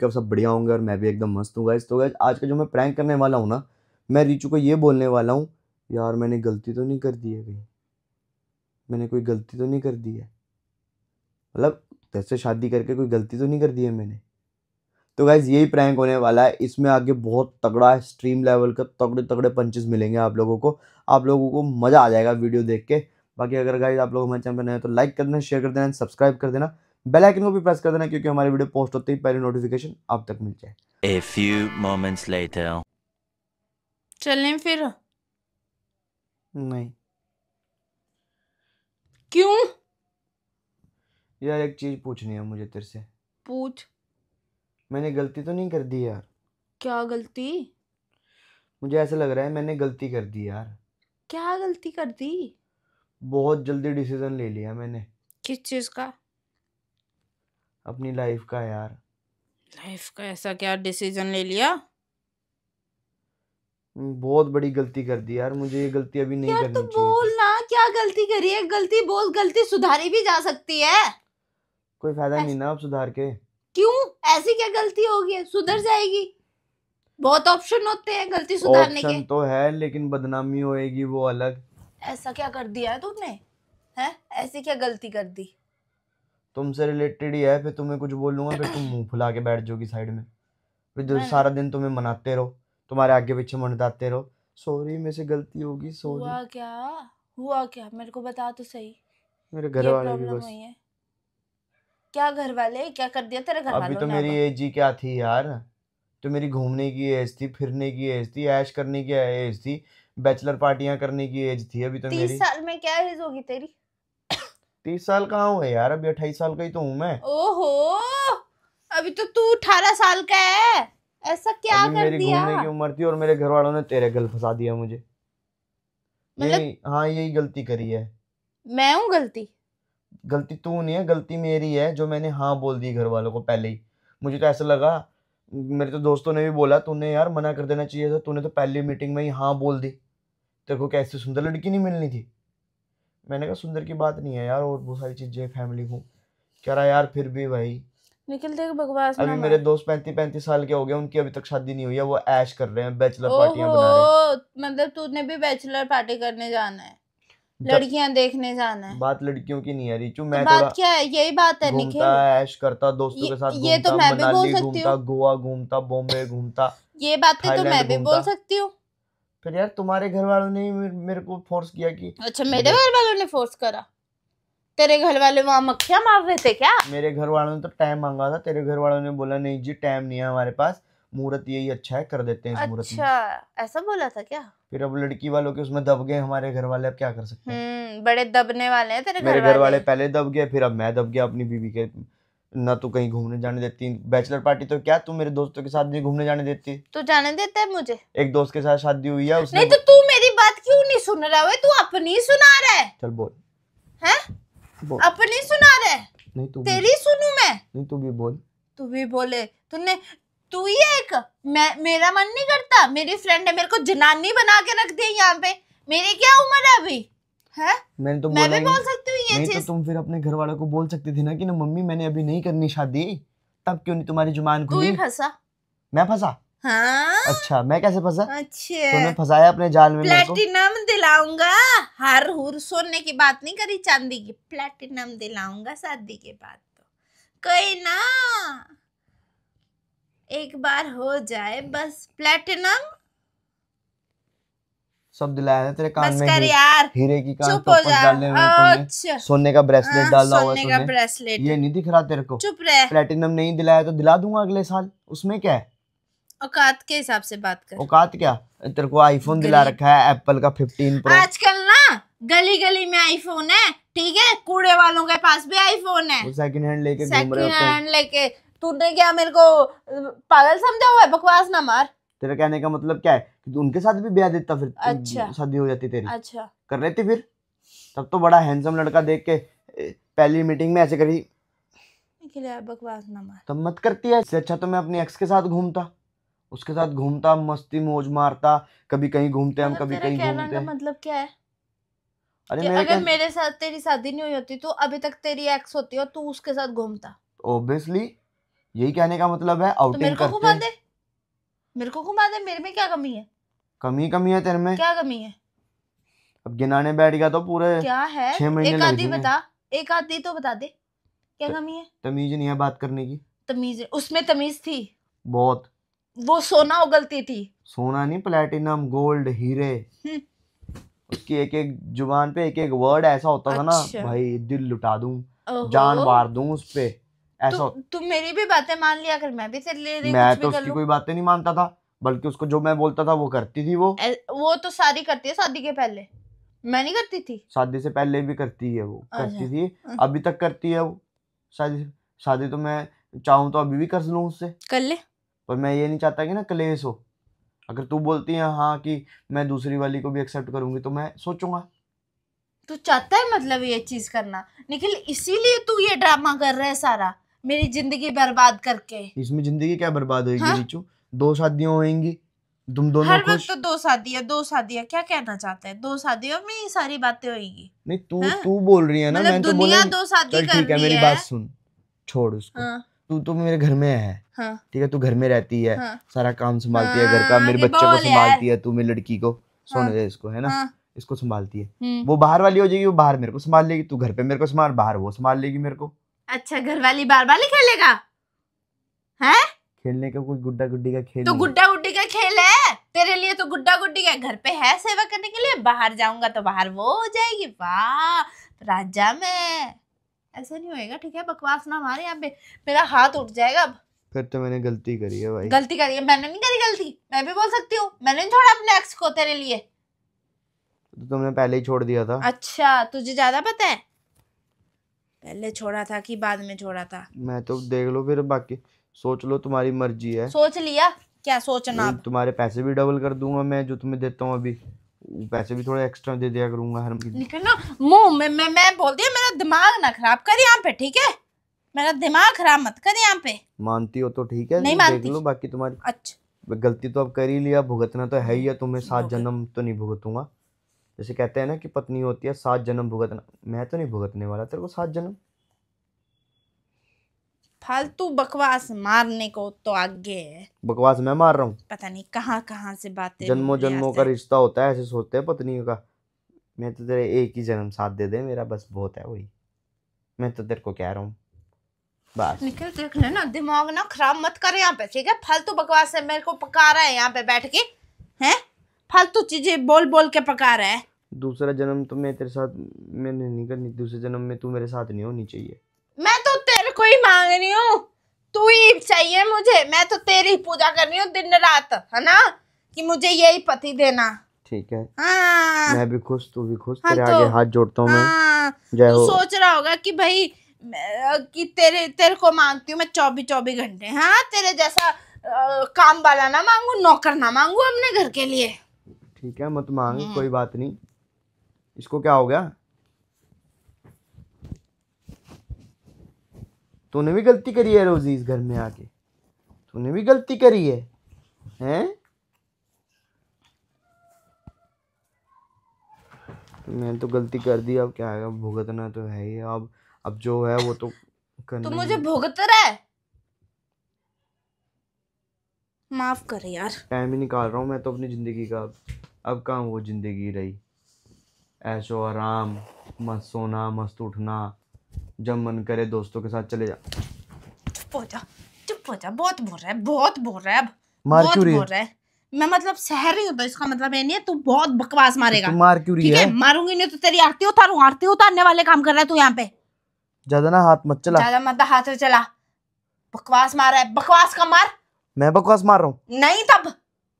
कब सब बढ़िया होंगे और मैं भी एकदम मस्त हूँ गाइज तो गाइज आज का जो मैं प्रैंक करने वाला हूँ ना मैं रीचू को ये बोलने वाला हूँ यार मैंने गलती तो नहीं कर दी है कहीं मैंने कोई गलती तो नहीं कर दी है मतलब कैसे शादी करके कोई गलती तो नहीं कर दी है मैंने तो गाइज यही प्रैंक होने वाला है इसमें आगे बहुत तगड़ा है स्ट्रीम लेवल का तगड़े तगड़े पंचेस मिलेंगे आप लोगों को आप लोगों को मज़ा आ जाएगा वीडियो देख के बाकी अगर गाइज आप लोग हमारे चैनल पर नए तो लाइक कर देना शेयर कर देना सब्सक्राइब कर देना बेल आइकन को भी प्रेस कर देना क्योंकि हमारे वीडियो पोस्ट होते ही पहले नोटिफिकेशन आप तक मिल जाए ए फ्यू मोमेंट्स लेटर चलें फिर नहीं क्यों यार एक चीज पूछनी है मुझे तेरे से पूछ मैंने गलती तो नहीं कर दी यार क्या गलती मुझे ऐसा लग रहा है मैंने गलती कर दी यार क्या गलती कर दी बहुत जल्दी डिसीजन ले लिया मैंने किस चीज का अपनी लाइफ का यार लाइफ का ऐसा क्या डिसीजन ले लिया बहुत बड़ी गलती कर दी यार मुझे ये गलती अभी नहीं यार करनी तो बोल ना क्या गलती करी है गलती बोल गलती सुधारी भी जा सकती है कोई फायदा नहीं ना अब सुधार के क्यों ऐसी क्या गलती होगी सुधर हम्म। जाएगी बहुत ऑप्शन होते हैं गलती सुधारने के तो है लेकिन बदनामी होएगी वो अलग ऐसा क्या कर दिया है तुमने है ऐसी क्या गलती कर दी तुमसे रिलेटेड ही है फिर तुम्हें कुछ बोलूँगा फिर तुम मुंह फुला के बैठ जाओगी साइड में फिर जो हाँ। सारा दिन तुम्हें मनाते रहो तुम्हारे आगे पीछे मनाते रहो सॉरी मेरे से गलती होगी सॉरी हुआ क्या हुआ क्या मेरे को बता तो सही मेरे घर वाले भी बस क्या घर वाले क्या कर दिया तेरे घर वालों अभी तो मेरी एज ही क्या थी यार तो मेरी घूमने की एज थी फिरने की एज थी ऐश करने की एज थी बैचलर पार्टियां करने की एज थी अभी तो मेरी साल में क्या एज होगी तेरी तीस साल का हूँ यार अभी अट्ठाईस साल का ही तो हूँ मैं ओहो अभी तो तू अठारह साल का है ऐसा क्या कर मेरी दिया घूमने की उम्र थी और मेरे घर वालों ने तेरे गल फंसा दिया मुझे मतलब यही हाँ यही गलती करी है मैं हूँ गलती गलती तू नहीं है गलती मेरी है जो मैंने हाँ बोल दी घर वालों को पहले ही मुझे तो ऐसा लगा मेरे तो दोस्तों ने भी बोला तूने यार मना कर देना चाहिए था तूने तो पहली मीटिंग में ही हाँ बोल दी तेरे को कैसी सुंदर लड़की नहीं मिलनी थी मैंने कहा सुंदर की बात नहीं है यार और बहुत सारी चीज़ें फैमिली को कह रहा यार फिर भी भाई निकल देख बकवास अभी मेरे दोस्त पैंतीस पैंतीस साल के हो गए उनकी अभी तक शादी नहीं हुई है वो ऐश कर रहे हैं बैचलर पार्टियां बना रहे हैं मतलब तूने भी बैचलर पार्टी करने जाना है लड़कियां देखने जाना है बात लड़कियों की नहीं है रिचु तो मैं बात क्या है यही बात है घूमता ऐश करता दोस्तों के साथ ये तो मैं भी बोल सकती हूँ गोवा घूमता बॉम्बे घूमता ये बातें तो मैं भी बोल सकती हूँ फिर यार तुम्हारे घर वालों ने मेरे को फोर्स किया कि अच्छा मेरे घर वालों ने फोर्स करा तेरे घर वाले वहां मक्खियां मार रहे थे क्या मेरे घर वालों ने तो टाइम मांगा था तेरे घर वालों ने बोला नहीं जी टाइम नहीं है हमारे पास मुहूर्त यही अच्छा है कर देते हैं अच्छा ऐसा बोला था क्या फिर अब लड़की वालों के उसमें दब गए हमारे घर वाले अब क्या कर सकते हैं हम्म, बड़े दबने वाले हैं तेरे घर वाले पहले दब गए फिर अब मैं दब गया अपनी बीवी के ना तो कहीं घूमने जाने देती बैचलर पार्टी तो क्या तू मेरे दोस्तों के साथ नहीं घूमने जाने देती तो जाने देता है मुझे एक दोस्त के साथ शादी हुई है उसने नहीं तो तू मेरी बात क्यों नहीं सुन रहा है तू अपनी सुना रहा है चल बोल है अपनी सुना रहा है नहीं तू तेरी सुनू मैं नहीं तू भी बोल तू भी बोले तूने तू ही एक मैं मेरा मन नहीं करता मेरी फ्रेंड है मेरे को जनानी बना के रख दी यहाँ पे मेरी क्या उम्र है अभी मैंने तो मैं भी बोल सकती हूँ नहीं तो तुम फिर अपने घर वालों को बोल सकती थी ना कि ना मम्मी मैंने अभी नहीं करनी शादी तब क्यों नहीं तुम्हारी जुबान खुली तू फंसा मैं फंसा हाँ? अच्छा मैं कैसे फंसा अच्छा तूने फंसाया अपने जाल में प्लेटिनम दिलाऊंगा हर हुर सोने की बात नहीं करी चांदी की प्लेटिनम दिलाऊंगा शादी के बाद तो कोई ना एक बार हो जाए बस प्लेटिनम सब दिलाया है तेरे कान में कर यार हीरे की कान टोपस तो डालने में अच्छा। सोने का ब्रेसलेट हाँ, डाला हुआ है ब्रेसलेट ये नहीं दिख रहा तेरे को चुप रह प्लेटिनम नहीं दिलाया तो दिला दूंगा अगले साल उसमें क्या है औकात के हिसाब से बात कर औकात क्या तेरे को आईफोन दिला रखा है एप्पल का 15 प्रो आजकल ना गली गली में आईफोन है ठीक है कूड़े वालों के पास भी आईफोन है सेकंड हैंड लेके घूम रहे हो सेकंड हैंड लेके तूने क्या मेरे को पागल समझा हुआ है बकवास ना मार तेरा कहने का मतलब क्या है कि उनके साथ भी ब्याह देता फिर अच्छा। शादी हो जाती तेरी अच्छा कर लेती फिर तब तो बड़ा हैंडसम लड़का देख के पहली मीटिंग में ऐसे करी बकवास ना मार तब मत करती है इससे अच्छा तो मैं अपने एक्स के साथ घूमता उसके साथ घूमता मस्ती मौज मारता कभी कहीं घूमते हम कभी कहीं घूमते मतलब क्या है अरे मेरे अगर मेरे साथ तेरी शादी नहीं हुई होती तो अभी तक तेरी एक्स होती और तू उसके साथ घूमता ऑब्वियसली यही कहने का मतलब है आउटिंग तो मेरे को करते मेरे को घुमा दे मेरे में क्या कमी है कमी कमी है तेरे में क्या कमी है अब गिनाने बैठ गया तो पूरे क्या है एक आधी बता एक आधी तो बता दे क्या कमी है तमीज नहीं है बात करने की तमीज उसमें तमीज थी बहुत वो सोना उगलती थी सोना नहीं प्लेटिनम गोल्ड हीरे हम्म। उसकी एक एक जुबान पे एक एक वर्ड ऐसा होता अच्छा। था ना अच्छा। भाई दिल लुटा दूं जान मार दूं उस पे ऐसा तुम मेरी भी बातें मान लिया कर मैं भी तेरे लिए मैं तो उसकी कोई बातें नहीं मानता था बल्कि उसको जो मैं बोलता था वो करती थी वो वो तो सारी करती है शादी के पहले मैं नहीं करती थी शादी से पहले भी करती है वो अच्छा। करती थी हाँ। अभी तक करती है वो शादी शादी तो मैं चाहूँ तो अभी भी कर लू उससे कर ले पर मैं ये नहीं चाहता कि ना क्लेश हो अगर तू बोलती है हाँ कि मैं दूसरी वाली को भी एक्सेप्ट करूंगी तो मैं सोचूंगा तू चाहता है मतलब ये चीज करना निखिल इसीलिए तू ये ड्रामा कर रहा है सारा मेरी जिंदगी बर्बाद करके इसमें जिंदगी क्या बर्बाद होगी हाँ? रिचू दो शादियां होंगी तुम दोनों हर वक्त तो दो शादियां दो शादियां क्या कहना चाहते हैं दो शादियों में ही सारी बातें होगी नहीं तू हाँ? तू बोल रही है ना मतलब मैं तो बोला दो शादी ठीक है मेरी बात सुन छोड़ उसको हाँ। तू तो मेरे घर में है हाँ। ठीक है तू घर में रहती है हाँ। सारा काम संभालती है घर का मेरे बच्चे को संभालती है तू मेरी लड़की को सोने दे इसको है ना इसको संभालती है हम्म। वो बाहर वाली हो जाएगी वो बाहर मेरे को संभाल लेगी तू घर पे मेरे को संभाल बाहर वो संभाल लेगी मेरे को अच्छा घर वाली बार बार खेलेगा है खेलने का कोई गुड्डा गुड्डी का खेल तो गुड्डा गुड्डी का खेल है तेरे लिए तो गुड्डा गुड्डी का घर पे है सेवा करने के लिए बाहर जाऊंगा तो बाहर वो हो जाएगी वाह राजा में ऐसा नहीं होएगा ठीक है बकवास ना हमारे यहाँ पे मेरा हाथ उठ जाएगा अब फिर तो मैंने गलती करी है भाई गलती करी है मैंने नहीं करी गलती मैं भी बोल सकती हूँ मैंने नहीं छोड़ा अपने एक्स को तेरे लिए तो तुमने पहले ही छोड़ दिया था अच्छा तुझे ज्यादा पता है पहले छोड़ा था कि बाद में छोड़ा था मैं तो देख लो फिर बाकी सोच लो तुम्हारी मर्जी है सोच लिया क्या सोचना तुम्हारे पैसे भी डबल कर दूंगा मैं जो तुम्हें देता हूँ अभी पैसे भी थोड़ा एक्स्ट्रा दे दिया करूंगा हर निकलना मुंह में मैं मैं बोल दिया मेरा दिमाग ना खराब कर यहाँ पे ठीक है मेरा दिमाग खराब मत कर यहाँ पे मानती हो तो ठीक है नहीं मानती लो बाकी तुम्हारी अच्छा गलती तो अब कर ही लिया भुगतना तो है ही है तुम्हें सात जन्म तो नहीं भुगतूंगा जैसे कहते हैं ना कि पत्नी होती है सात जन्म भुगतना मैं तो नहीं भुगतने वाला तेरे को सात जन्म फालतू बकवास मारने को तो आगे है बकवास मैं मार रहा हूँ पता नहीं कहाँ कहाँ से बातें जन्मों जन्मों का रिश्ता होता है ऐसे सोचते हैं पत्नी का मैं तो तेरे एक ही जन्म साथ दे दे मेरा बस बहुत है वही मैं तो तेरे को कह रहा हूँ बस निकल देख ना दिमाग ना खराब मत कर यहाँ पे ठीक है फालतू बकवास है मेरे को पका रहा है यहाँ पे बैठ के हैं फालतू चीजें बोल बोल के पका रहा है दूसरा जन्म तो मैं तेरे साथ मैंने नहीं करनी दूसरे जन्म में तू मेरे साथ नहीं होनी चाहिए मैं तो तेरे को ही मांग रही हूँ तू ही चाहिए मुझे मैं तो तेरी पूजा कर रही हूँ दिन रात है ना कि मुझे यही पति देना ठीक है हाँ। मैं भी खुश तू भी खुश हाँ तेरे तो, आगे हाथ जोड़ता हूँ हाँ, मैं तू सोच रहा होगा कि भाई कि तेरे तेरे को मांगती हूँ मैं चौबीस चौबीस घंटे हाँ तेरे जैसा आ, काम वाला ना मांगू नौकर ना मांगू अपने घर के लिए ठीक है मत मांग हम्म। कोई बात नहीं इसको क्या हो गया तूने भी गलती करी है रोजी इस घर में आके तूने भी गलती करी है हैं मैंने तो गलती कर दी अब क्या है भुगतना तो है ही अब अब जो है वो तो करना तू तो मुझे भुगत रहा है माफ कर यार टाइम ही निकाल रहा हूँ मैं तो अपनी जिंदगी का अब कहाँ वो ज़िंदगी रही ऐशो आराम मस्त सोना मस्त उठना जब मन करे दोस्तों के साथ चले जा चुप हो जा चुप हो जा बहुत बोल रहा है बहुत बोल रहा है अब मार क्यों रही है मैं मतलब सह रही हूँ तो इसका मतलब ये नहीं है तू बहुत बकवास तो मारेगा तो मार क्यों रही है मारूंगी नहीं तो तेरी आरती उतारू आरती उतारने वाले काम कर रहा है तू यहाँ पे ज्यादा ना हाथ मत चला ज्यादा मत हाथ चला बकवास मार रहा है बकवास का मार मैं बकवास मार रहा हूँ नहीं तब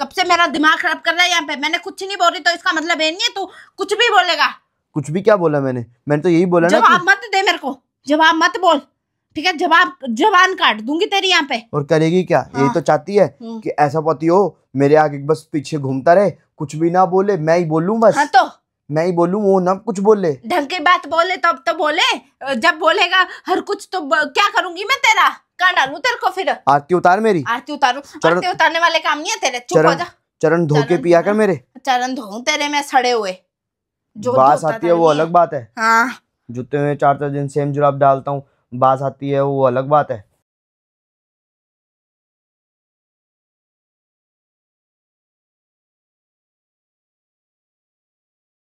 कब से मेरा दिमाग खराब कर रहा है यहाँ पे मैंने कुछ नहीं बोल रही तो इसका मतलब है नहीं है तू कुछ भी बोलेगा कुछ भी क्या बोला मैंने मैंने तो यही बोला ना जवाब मत दे मेरे को जवाब मत बोल ठीक है जवाब जवान काट दूंगी तेरी यहाँ पे और करेगी क्या हाँ। यही तो चाहती है हम्म। कि ऐसा पति हो मेरे आगे बस पीछे घूमता रहे कुछ भी ना बोले मैं ही बोलूँ बस हाँ तो मैं ही बोलूँ वो ना कुछ बोले ढंग की बात बोले तब तो, तो बोले जब बोलेगा हर कुछ तो क्या करूंगी मैं तेरा कहाँ डालू तेरे को फिर आरती उतार मेरी आरती उतारू आरती उतारने वाले काम नहीं है तेरे चुप चरण... हो जा चरण धो के पिया कर मेरे चरण धो तेरे में सड़े हुए जो बास हाँ। आती है वो अलग बात है जूते में चार चार दिन सेम जुराब डालता हूँ बास आती है वो अलग बात है